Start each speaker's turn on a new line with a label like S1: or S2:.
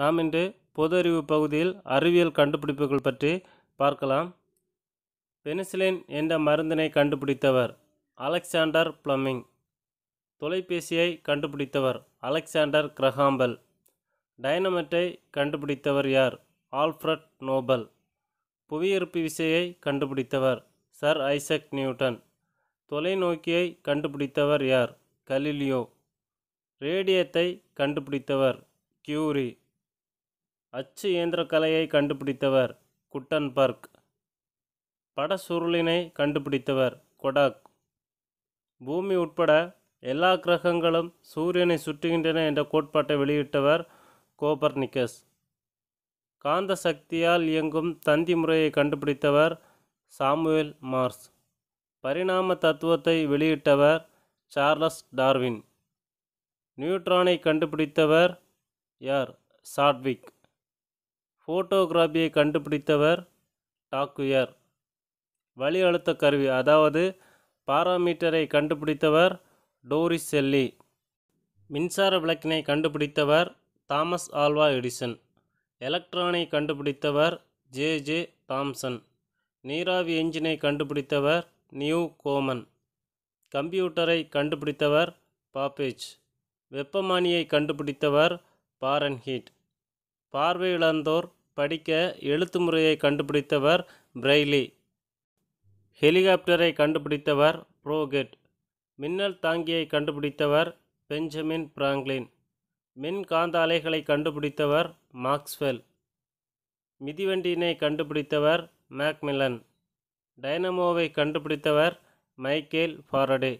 S1: நாம் இன்று பொது அறிவு பகுதியில் அறிவியல் கண்டுபிடிப்புகள் பற்றி பார்க்கலாம் பெனிசிலின் என்ற மருந்தினை கண்டுபிடித்தவர் அலெக்சாண்டர் பிளம்மிங் தொலைபேசியை கண்டுபிடித்தவர் அலெக்சாண்டர் கிரஹாம்பல் டைனமெட்டை கண்டுபிடித்தவர் யார் ஆல்ஃப்ரட் நோபல் புவியீர்ப்பு விசையை கண்டுபிடித்தவர் சர் ஐசக் நியூட்டன் தொலைநோக்கியை கண்டுபிடித்தவர் யார் கலிலியோ ரேடியத்தை கண்டுபிடித்தவர் கியூரி அச்சு இயந்திர கலையை கண்டுபிடித்தவர் குட்டன்பர்க் பட சுருளினை கண்டுபிடித்தவர் கொடாக் பூமி உட்பட எல்லா கிரகங்களும் சூரியனை சுற்றுகின்றன என்ற கோட்பாட்டை வெளியிட்டவர் கோபர்னிக்கஸ் காந்த சக்தியால் இயங்கும் தந்தி முறையை கண்டுபிடித்தவர் சாமுவேல் மார்ஸ் பரிணாம தத்துவத்தை வெளியிட்டவர் சார்லஸ் டார்வின் நியூட்ரானை கண்டுபிடித்தவர் யார் சாட்விக் ஃபோட்டோகிராஃபியை கண்டுபிடித்தவர் டாக்குயர் வழி அழுத்த கருவி அதாவது பாராமீட்டரை கண்டுபிடித்தவர் டோரிஸ் செல்லி மின்சார விளக்கினை கண்டுபிடித்தவர் தாமஸ் ஆல்வா எடிசன் எலக்ட்ரானை கண்டுபிடித்தவர் ஜே ஜே தாம்சன் நீராவி என்ஜினை கண்டுபிடித்தவர் நியூ கோமன் கம்ப்யூட்டரை கண்டுபிடித்தவர் பாப்பேஜ் வெப்பமானியை கண்டுபிடித்தவர் பாரன்ஹீட் பார்வையிழந்தோர் படிக்க எழுத்து முறையை கண்டுபிடித்தவர் பிரெய்லி ஹெலிகாப்டரை கண்டுபிடித்தவர் புரோகெட் மின்னல் தாங்கியை கண்டுபிடித்தவர் பெஞ்சமின் பிராங்க்லின் மின் காந்த அலைகளை கண்டுபிடித்தவர் மார்க்ஸ்வெல் மிதிவண்டியினை கண்டுபிடித்தவர் மேக்மில்லன் டைனமோவை கண்டுபிடித்தவர் மைக்கேல் ஃபாரடே